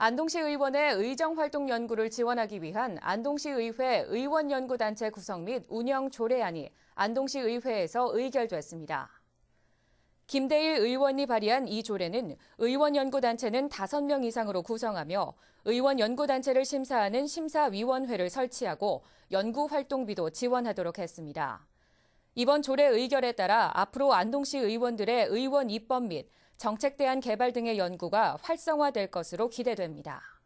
안동시 의원의 의정활동 연구를 지원하기 위한 안동시의회 의원연구단체 구성 및 운영 조례안이 안동시의회에서 의결됐습니다. 김대일 의원이 발의한 이 조례는 의원연구단체는 5명 이상으로 구성하며 의원연구단체를 심사하는 심사위원회를 설치하고 연구활동비도 지원하도록 했습니다. 이번 조례 의결에 따라 앞으로 안동시 의원들의 의원 입법 및 정책 대안 개발 등의 연구가 활성화될 것으로 기대됩니다.